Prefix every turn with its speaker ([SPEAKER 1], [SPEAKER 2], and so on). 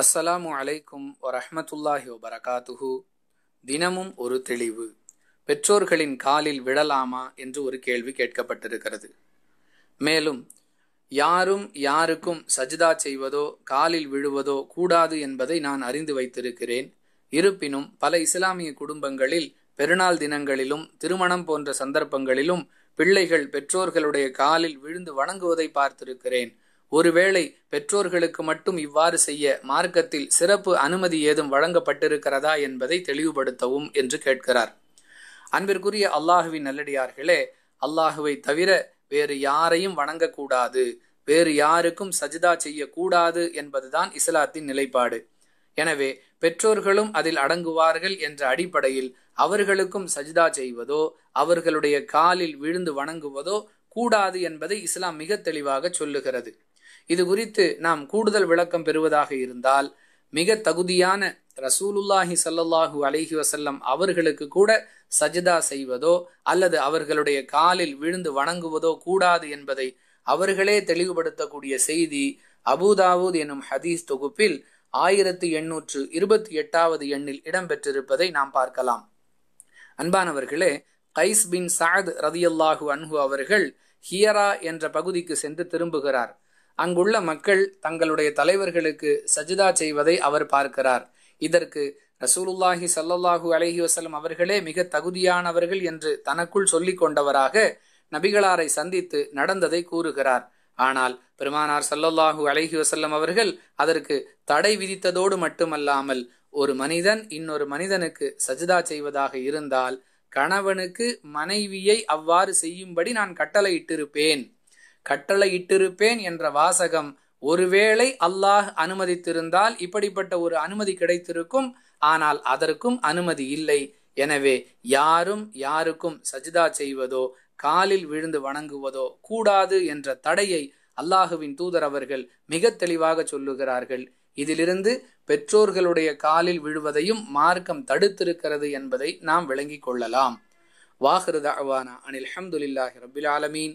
[SPEAKER 1] அஸ்ஸலாமு அலைக்கும் வரஹமத்துல்லாஹி வபரகாத்துஹு தினமும் ஒரு தெளிவு பெற்றோர்களின் காலில் விழலாமா என்று ஒரு கேள்வி கேட்கப்பட்டிருக்கிறது மேலும் யாரும் யாருக்கும் சஜிதா செய்வதோ காலில் விழுவதோ கூடாது என்பதை நான் அறிந்து வைத்திருக்கிறேன் இருப்பினும் பல இஸ்லாமிய குடும்பங்களில் பெருநாள் தினங்களிலும் திருமணம் போன்ற சந்தர்ப்பங்களிலும் பிள்ளைகள் பெற்றோர்களுடைய காலில் விழுந்து வணங்குவதை பார்த்திருக்கிறேன் ஒருவேளை பெற்றோர்களுக்கு மட்டும் இவ்வாறு செய்ய மார்க்கத்தில் சிறப்பு அனுமதி ஏதும் வழங்கப்பட்டிருக்கிறதா என்பதை தெளிவுபடுத்தவும் என்று கேட்கிறார் அன்பிற்குரிய அல்லாஹுவின் நல்லடியார்களே அல்லாஹுவை தவிர வேறு யாரையும் வணங்கக்கூடாது வேறு யாருக்கும் சஜிதா செய்யக்கூடாது என்பதுதான் இஸ்லாத்தின் நிலைப்பாடு எனவே பெற்றோர்களும் அதில் அடங்குவார்கள் என்ற அடிப்படையில் அவர்களுக்கும் சஜிதா செய்வதோ அவர்களுடைய காலில் விழுந்து வணங்குவதோ கூடாது என்பதை இஸ்லாம் மிக தெளிவாக சொல்லுகிறது இது குறித்து நாம் கூடுதல் விளக்கம் பெறுவதாக இருந்தால் மிக தகுதியான ரசூலுல்லாஹி சல்லல்லாஹு அலஹி வசல்லம் அவர்களுக்கு கூட சஜிதா செய்வதோ அல்லது அவர்களுடைய காலில் விழுந்து வணங்குவதோ கூடாது என்பதை அவர்களே தெளிவுபடுத்தக்கூடிய செய்தி அபுதாவூத் எனும் ஹதீஸ் தொகுப்பில் ஆயிரத்தி எண்ணூற்று இருபத்தி எட்டாவது எண்ணில் இடம்பெற்றிருப்பதை நாம் பார்க்கலாம் அன்பானவர்களே கைஸ் பின் சாத் ரதியல்லாஹு அன்ஹு அவர்கள் ஹியரா என்ற பகுதிக்கு சென்று திரும்புகிறார் அங்குள்ள மக்கள் தங்களுடைய தலைவர்களுக்கு சஜிதா செய்வதை அவர் பார்க்கிறார் இதற்கு ரசூலுல்லாஹி சல்லாஹு அலஹி வசலம் அவர்களே மிக தகுதியானவர்கள் என்று தனக்குள் சொல்லி கொண்டவராக நபிகளாரை சந்தித்து நடந்ததை கூறுகிறார் ஆனால் பெருமானார் சல்லல்லாஹூ அலஹி வசல்லம் அவர்கள் அதற்கு தடை விதித்ததோடு மட்டுமல்லாமல் ஒரு மனிதன் இன்னொரு மனிதனுக்கு சஜிதா செய்வதாக இருந்தால் கணவனுக்கு மனைவியை அவ்வாறு செய்யும்படி நான் கட்டளையிட்டிருப்பேன் கட்டளையிட்டிருப்பேன் என்ற வாசகம் ஒருவேளை அல்லாஹ் அனுமதித்திருந்தால் இப்படிப்பட்ட ஒரு அனுமதி கிடைத்திருக்கும் ஆனால் அதற்கும் அனுமதி இல்லை எனவே யாரும் யாருக்கும் சஜிதா செய்வதோ காலில் விழுந்து வணங்குவதோ கூடாது என்ற தடையை அல்லாஹுவின் தூதர் அவர்கள் மிக தெளிவாக சொல்லுகிறார்கள் இதிலிருந்து பெற்றோர்களுடைய காலில் விழுவதையும் மார்க்கம் தடுத்திருக்கிறது என்பதை நாம் விளங்கிக் கொள்ளலாம் வாஹிருதாவானா அனில் அஹமதுல்லாஹி ரபுல் ஆலமீன்